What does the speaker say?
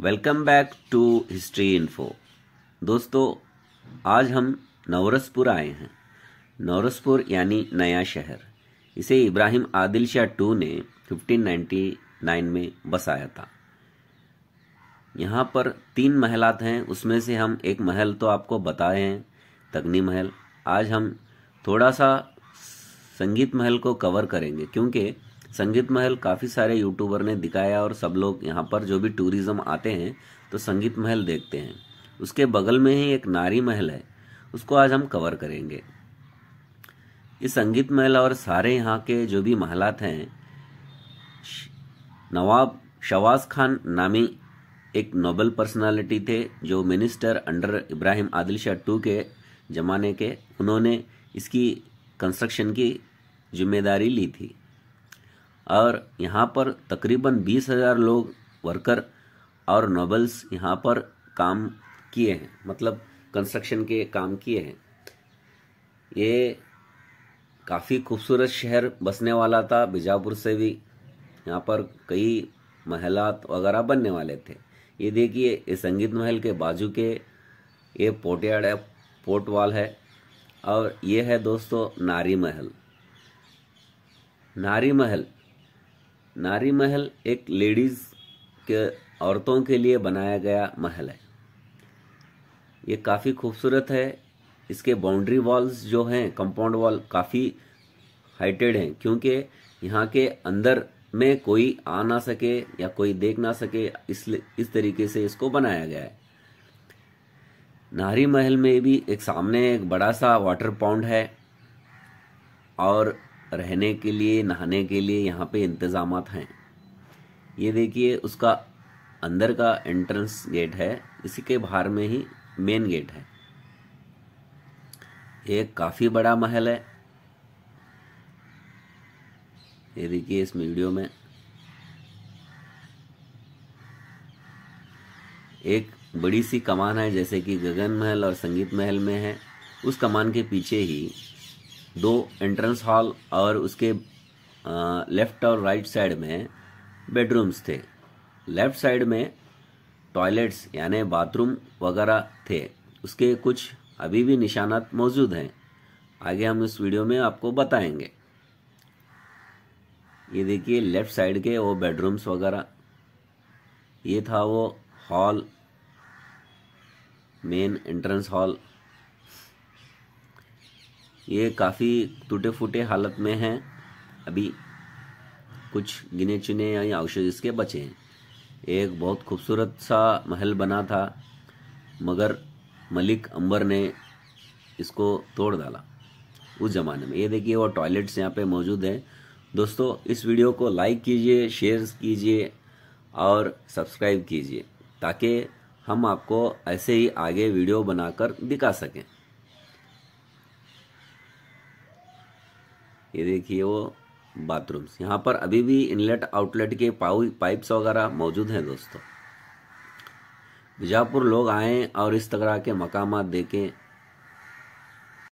welcome back to history info दोस्तों आज हम नवरसपुर आए हैं नवरसपुर यानी नया शहर इसे इब्राहिम आदिल शाह टू ने 1599 में बसाया था यहाँ पर तीन महलात हैं उसमें से हम एक महल तो आपको बताए हैं तगनी महल आज हम थोड़ा सा संगीत महल को कवर करेंगे क्योंकि संगीत महल काफ़ी सारे यूट्यूबर ने दिखाया और सब लोग यहाँ पर जो भी टूरिज़्म आते हैं तो संगीत महल देखते हैं उसके बगल में ही एक नारी महल है उसको आज हम कवर करेंगे इस संगीत महल और सारे यहाँ के जो भी महलात हैं नवाब शवाज खान नामी एक नोबल पर्सनालिटी थे जो minister under Ibrahim Adil Shah two के ज़माने के उन्होंने इसकी कंस्ट्रक्शन की जिम्मेदारी ली थी और यहाँ पर तकरीबन बीस हज़ार लोग वर्कर और नोबल्स यहाँ पर काम किए हैं मतलब कंस्ट्रक्शन के काम किए हैं ये काफ़ी खूबसूरत शहर बसने वाला था बीजापुर से भी यहाँ पर कई महलात वगैरह बनने वाले थे ये देखिए ये संगीत महल के बाजू के ये यार्ड है पोर्ट वॉल है और ये है दोस्तों नारी महल नारी महल नारी महल एक लेडीज़ के औरतों के लिए बनाया गया महल है ये काफ़ी खूबसूरत है इसके बाउंड्री वॉल्स जो हैं कंपाउंड वॉल काफ़ी हाइटेड हैं क्योंकि यहाँ के अंदर में कोई आ ना सके या कोई देख ना सके इसलिए इस तरीके से इसको बनाया गया है नारी महल में भी एक सामने एक बड़ा सा वाटर पाउंड है और रहने के लिए नहाने के लिए यहाँ पे इंतज़ाम हैं ये देखिए उसका अंदर का एंट्रेंस गेट है इसी के बाहर में ही मेन गेट है ये काफ़ी बड़ा महल है ये देखिए इस वीडियो में एक बड़ी सी कमान है जैसे कि गगन महल और संगीत महल में है उस कमान के पीछे ही दो एंट्रेंस हॉल और उसके लेफ्ट और राइट साइड में बेडरूम्स थे लेफ्ट साइड में टॉयलेट्स यानि बाथरूम वगैरह थे उसके कुछ अभी भी निशानात मौजूद हैं आगे हम इस वीडियो में आपको बताएंगे ये देखिए लेफ्ट साइड के वो बेडरूम्स वगैरह ये था वो हॉल मेन एंट्रेंस हॉल ये काफ़ी टूटे फूटे हालत में हैं अभी कुछ गिने चुने या अवशेष इसके बचे हैं एक बहुत खूबसूरत सा महल बना था मगर मलिक अंबर ने इसको तोड़ डाला उस ज़माने में ये देखिए वो टॉयलेट्स यहाँ पे मौजूद हैं दोस्तों इस वीडियो को लाइक कीजिए शेयर कीजिए और सब्सक्राइब कीजिए ताकि हम आपको ऐसे ही आगे वीडियो बनाकर दिखा सकें ये देखिए वो बाथरूम्स यहाँ पर अभी भी इनलेट आउटलेट के पाइप्स वगैरह मौजूद हैं दोस्तों बीजापुर लोग आएँ और इस तरह के मकाम देखें